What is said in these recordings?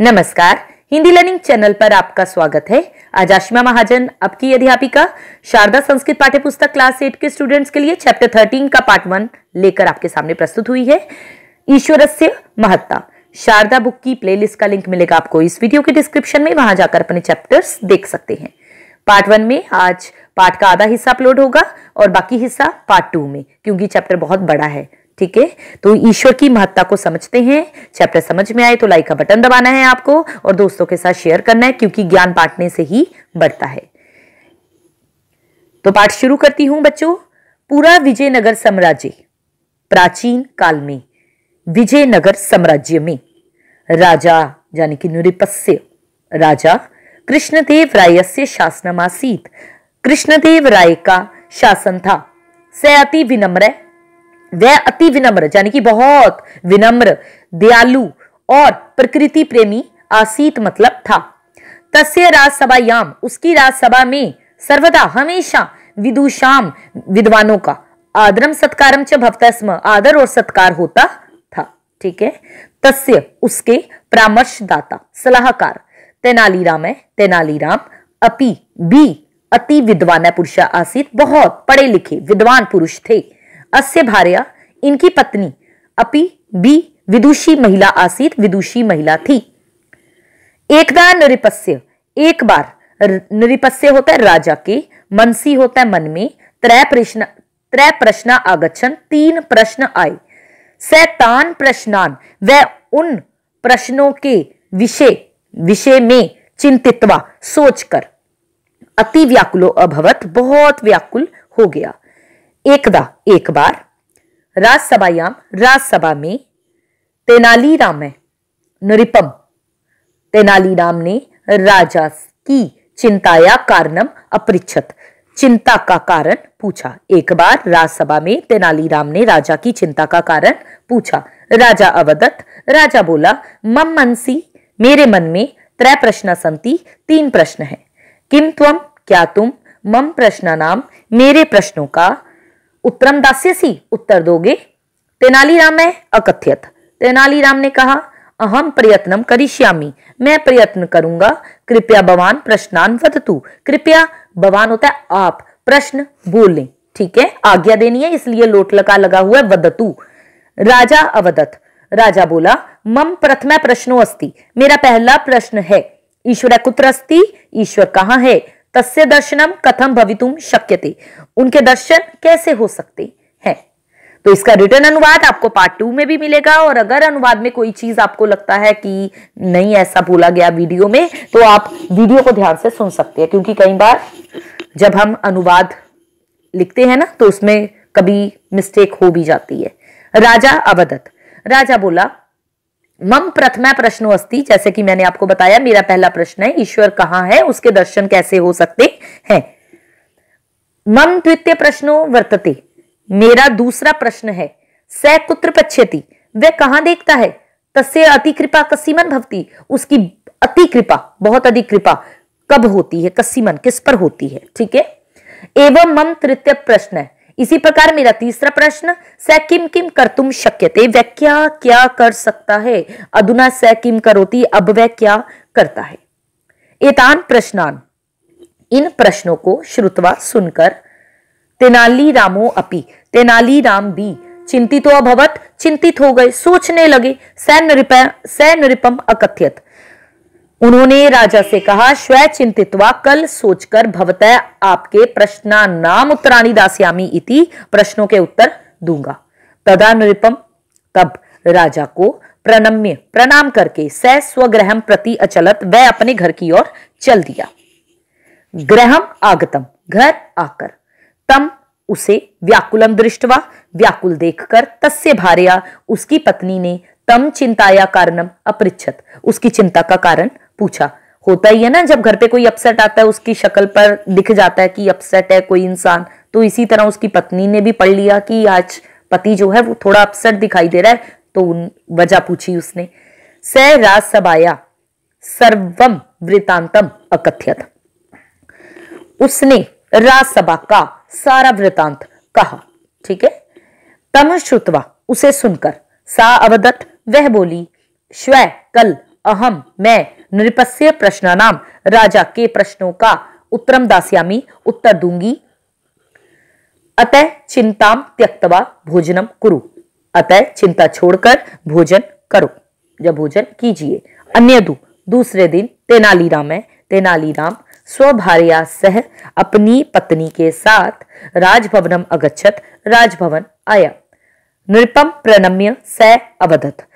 नमस्कार Hindi learning channel पर आपका स्वागत है आज आशिमा महाजन आपकी अध्यापिका शारदा संस्कृत पाठ्यपुस्तक क्लास एट के स्टूडेंट्स के लिए चैप्टर थर्टीन का पार्ट वन लेकर आपके सामने प्रस्तुत हुई है से महत्ता शारदा बुक की प्लेलिस्ट का लिंक मिलेगा आपको इस वीडियो के डिस्क्रिप्शन में वहां जाकर अपने चैप्टर्स देख सकते हैं पार्ट वन में आज पार्ट का आधा हिस्सा अपलोड होगा और बाकी हिस्सा पार्ट टू में क्योंकि चैप्टर बहुत बड़ा है ठीक है तो ईश्वर की महत्ता को समझते हैं चैप्टर समझ में आए तो लाइक का बटन दबाना है आपको और दोस्तों के साथ शेयर करना है क्योंकि ज्ञान बांटने से ही बढ़ता है तो पाठ शुरू करती हूं बच्चों पूरा विजयनगर साम्राज्य प्राचीन काल में विजयनगर साम्राज्य में राजा यानी कि नृपस्य राजा कृष्णदेव राय से शासनमासीत कृष्णदेव राय का शासन था सयाति विनम्र वह अति विनम्र यानी कि बहुत विनम्र दयालु और प्रकृति प्रेमी आसीत मतलब था तस्य राजसभायाम उसकी राजसभा में सर्वदा हमेशा विदुषाम विद्वानों का आदरम सत्कारम च भवतस्म आदर और सत्कार होता था ठीक है तस्य उसके परामर्शदाता सलाहकार तेनालीराम है तेनालीराम अपि भी अति विद्वान पुरुष आसित बहुत पढ़े लिखे विद्वान पुरुष थे अस्य भार्या इनकी पत्नी अपि भी विदुषी महिला आसीत विदुषी महिला थी एकदा नृपस्य एक बार नृपस्य होता है राजा के मनसी होता है मन में त्रय प्रश्न त्रय प्रश्न आगछन तीन प्रश्न आए सैतान प्रश्नान वह उन प्रश्नों के विषय विषय में चिंतित्वा सोचकर अति व्याकुलो अभवत बहुत व्याकुल हो गया एकदा एक बार राज्यसभायां राज्यसभा में तेनालीराम है नृपम तेनालीराम ने राजा की चिंताया कारणम अपृछत चिंता का कारण पूछा एक बार राज्यसभा में तेनालीराम ने राजा की चिंता का कारण पूछा राजा अवदत राजा बोला मम मनसी मेरे मन में त्रय प्रश्न संति तीन प्रश्न है किम त्वम क्या तुम मम प्रश्न नाम मेरे प्रश्नों का उत्तरम सी उत्तर दोगे तेनालीराम है अकथ्यत तेनालीराम ने कहा अहम प्रयत्न करीश्यामी मैं प्रयत्न करूंगा कृपया भवान प्रश्नान वततु कृपया भवान होता है आप प्रश्न बोले ठीक है आज्ञा देनी है इसलिए लोट लगा लगा हुआ है वदतु राजा अवदत राजा बोला मम प्रथम प्रश्नो अस्ति मेरा पहला प्रश्न है ईश्वर कुत्र अस्ति ईश्वर कहाँ है तस्य दर्शनम कथम भवितुम शक्यते उनके दर्शन कैसे हो सकते हैं तो इसका रिटर्न अनुवाद आपको पार्ट टू में भी मिलेगा और अगर अनुवाद में कोई चीज आपको लगता है कि नहीं ऐसा बोला गया वीडियो में तो आप वीडियो को ध्यान से सुन सकते हैं क्योंकि कई बार जब हम अनुवाद लिखते हैं ना तो उसमें कभी मिस्टेक हो भी जाती है राजा अवदत राजा बोला मम प्रथमा प्रश्नो अस्ति जैसे कि मैंने आपको बताया मेरा पहला प्रश्न है ईश्वर कहाँ है उसके दर्शन कैसे हो सकते हैं मम द्वितीय प्रश्नो वर्तते मेरा दूसरा प्रश्न है स कुत्र पश्यति वह कहाँ देखता है तस्य अति कृपा कसीमन भवती उसकी अति कृपा बहुत अधिक कृपा कब होती है कसीमन किस पर होती है ठीक है एवं मम तृतीय प्रश्न है इसी प्रकार मेरा तीसरा प्रश्न स किम किम कर तुम शक्यते वह क्या क्या कर सकता है अधुना स किम करोती अब वह क्या करता है एतान प्रश्नान इन प्रश्नों को श्रुतवा सुनकर तेनाली रामो अपि तेनाली राम भी चिंतितो अभवत चिंतित हो गए सोचने लगे सैन्य रिपम अकथ्यत उन्होंने राजा से कहा स्व चिंतित कल सोचकर भवतः आपके प्रश्न नाम उत्तराणी दास्यामी इति प्रश्नों के उत्तर दूंगा तदा नृपम तब राजा को प्रणम्य प्रणाम करके स स्वग्रहम प्रति अचलत वह अपने घर की ओर चल दिया ग्रहम आगतम घर आकर तम उसे व्याकुलम दृष्टवा व्याकुल देखकर तस्य भार्या उसकी पत्नी ने तम चिंताया कारणम अपरिचित उसकी चिंता का कारण पूछा होता ही है ना जब घर पे कोई अपसेट आता है उसकी शक्ल पर दिख जाता है कि अपसेट है कोई इंसान तो इसी तरह उसकी पत्नी ने भी पढ़ लिया कि आज पति जो है वो थोड़ा अपसेट दिखाई दे रहा है तो उन वजह पूछी उसने स राजसभाया सर्वम वृतांतम अकथ्यत उसने राजसभा का सारा वृतांत कहा ठीक है तम श्रुतवा उसे सुनकर सा अवदत वह बोली श्व कल अहम मैं नृपस्य नाम राजा के प्रश्नों का उत्तरम दास्यामी उत्तर दूंगी अतः चिंता त्यक्तवा भोजनम कुरु अतः चिंता छोड़कर भोजन करो जब भोजन कीजिए अन्य दू दूसरे दिन तेनालीराम है तेनालीराम स्वभार्या सह अपनी पत्नी के साथ राजभवनम अगच्छत राजभवन आया नृपम प्रणम्य सह अवधत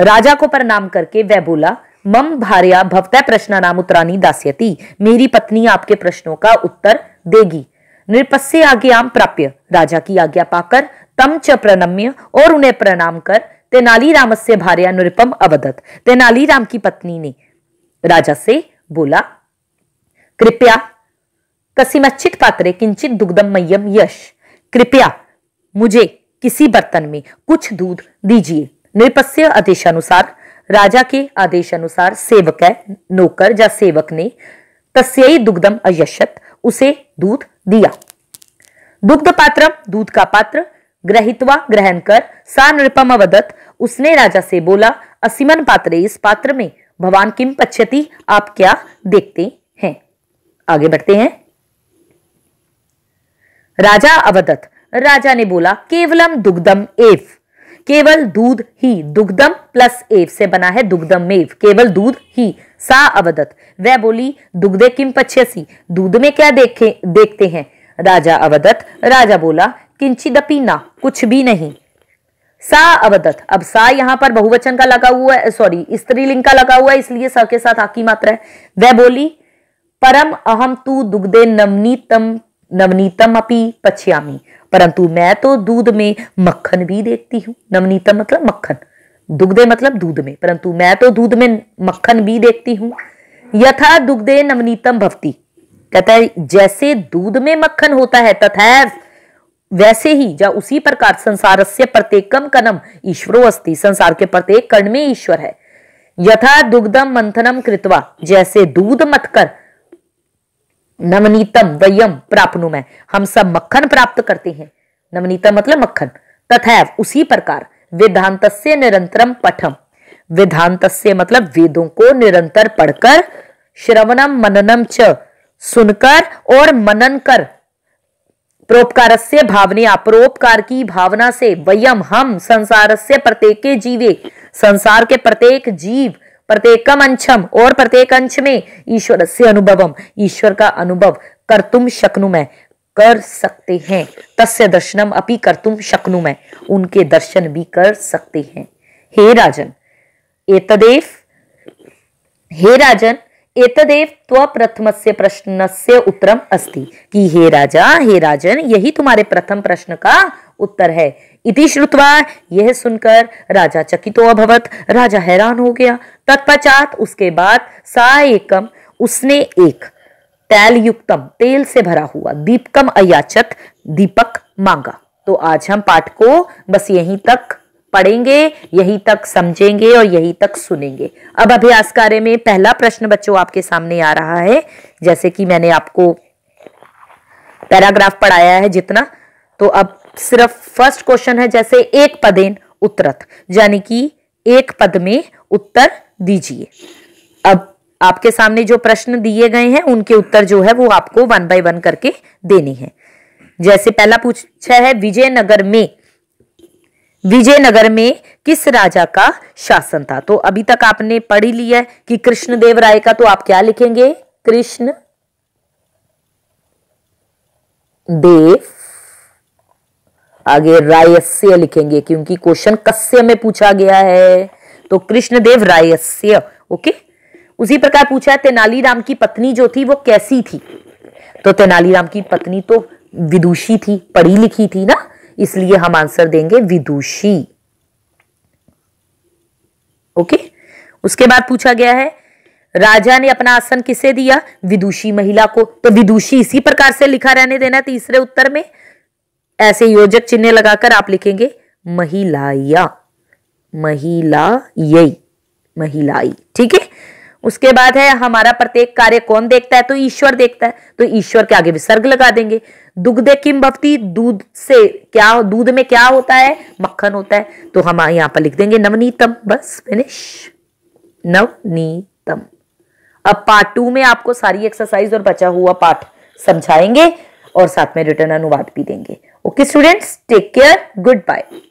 राजा को प्रणाम करके वह बोला मम भार्या भवतः प्रश्न नाम उत्तरानी दास्यती मेरी पत्नी आपके प्रश्नों का उत्तर देगी निरपस्य आज्ञा प्राप्य राजा की आज्ञा पाकर तम च प्रणम्य और उन्हें प्रणाम कर तेनालीराम से भार्या नृपम अवदत तेनालीराम की पत्नी ने राजा से बोला कृपया कसीमच्छित पात्रे किंचित दुग्धम मयम यश कृपया मुझे किसी बर्तन में कुछ दूध दीजिए नृपस्य आदेशानुसार राजा के आदेश अनुसार सेवक नौकर या सेवक ने तस्यई दुग्धम अयशत उसे दूध दिया दुग्ध पात्र दूध का पात्र ग्रहित्वा ग्रहण कर सा नृपम अवदत उसने राजा से बोला असीमन पात्र इस पात्र में भगवान किम पच्छति आप क्या देखते हैं आगे बढ़ते हैं राजा अवदत राजा ने बोला केवलम दुग्धम एव केवल दूध ही दुग्धम प्लस एव से बना है दुग्धम मेव केवल दूध ही सा अवदत वह बोली दुग्धे किम पच्छसी दूध में क्या देखे देखते हैं राजा अवदत राजा बोला किंचिदपी ना कुछ भी नहीं सा अवदत अब सा यहाँ पर बहुवचन का लगा हुआ है सॉरी स्त्रीलिंग का लगा हुआ है इसलिए स के साथ आकी मात्रा है वह बोली परम अहम तू दुग्धे नवनीतम नवनीतम अपी पछयामी परंतु मैं तो दूध में मक्खन भी देखती हूँ नवनीतम मतलब मक्खन दुग्धे मतलब दूध में परंतु मैं तो दूध में मक्खन भी देखती हूँ यथा दुग्धे नवनीतम भवती कहता है जैसे दूध में मक्खन होता है तथा वैसे ही या उसी प्रकार संसार से प्रत्येकम कनम ईश्वरों अस्थि संसार के प्रत्येक कर्ण में ईश्वर है यथा दुग्धम मंथनम कृतवा जैसे दूध मथकर नवनीतम वयम प्राप्नु में हम सब मक्खन प्राप्त करते हैं नवनीतम मतलब मक्खन तथा उसी प्रकार वेदांत से निरंतरम पठम वेदांत से मतलब वेदों को निरंतर पढ़कर श्रवणम मननम च सुनकर और मनन कर परोपकार से भावने अपरोपकार की भावना से वयम हम संसार से प्रत्येक जीवे संसार के प्रत्येक जीव प्रत्येकम अंशम और प्रत्येक अंश में ईश्वर से अनुभवम ईश्वर का अनुभव कर तुम शक्नु में कर सकते हैं तस्य दर्शनम अपि कर तुम शक्नु में उनके दर्शन भी कर सकते हैं हे राजन एतदेव हे राजन एतदेव त्व प्रथम से प्रश्न से उत्तरम अस्ति कि हे राजा हे राजन यही तुम्हारे प्रथम प्रश्न का उत्तर है इति श्रुतवा यह सुनकर राजा चकितो अभवत राजा हैरान हो गया तत्पश्चात उसके बाद सा एकम उसने एक तेल युक्तम तेल से भरा हुआ दीपकम अयाचत दीपक मांगा तो आज हम पाठ को बस यहीं तक पढ़ेंगे यहीं तक समझेंगे और यहीं तक सुनेंगे अब अभ्यास कार्य में पहला प्रश्न बच्चों आपके सामने आ रहा है जैसे कि मैंने आपको पैराग्राफ पढ़ाया है जितना तो अब सिर्फ फर्स्ट क्वेश्चन है जैसे एक पदेन उत्तरथ यानी कि एक पद में उत्तर दीजिए अब आपके सामने जो प्रश्न दिए गए हैं उनके उत्तर जो है वो आपको वन बाय वन करके देने हैं जैसे पहला पूछा है विजयनगर में विजयनगर में किस राजा का शासन था तो अभी तक आपने पढ़ी लिया कि कृष्णदेव राय का तो आप क्या लिखेंगे कृष्ण देव आगे रायस्य लिखेंगे क्योंकि क्वेश्चन कस्य में पूछा गया है तो कृष्णदेव रायस्य ओके उसी प्रकार पूछा तेनालीराम की पत्नी जो थी वो कैसी थी तो तेनालीराम की पत्नी तो विदुषी थी पढ़ी लिखी थी ना इसलिए हम आंसर देंगे विदुषी ओके उसके बाद पूछा गया है राजा ने अपना आसन किसे दिया विदुषी महिला को तो विदुषी इसी प्रकार से लिखा रहने देना तीसरे उत्तर में ऐसे योजक चिन्ह लगाकर आप लिखेंगे महिलाया महिला यही महिलाई ठीक है उसके बाद है हमारा प्रत्येक कार्य कौन देखता है तो ईश्वर देखता है तो ईश्वर के आगे विसर्ग लगा देंगे दुग्ध किम भक्ति दूध से क्या दूध में क्या होता है मक्खन होता है तो हम यहां पर लिख देंगे नवनीतम बस फिनिश नवनीतम अब पार्ट टू में आपको सारी एक्सरसाइज और बचा हुआ पाठ समझाएंगे और साथ में रिटर्न अनुवाद भी देंगे okay students take care good bye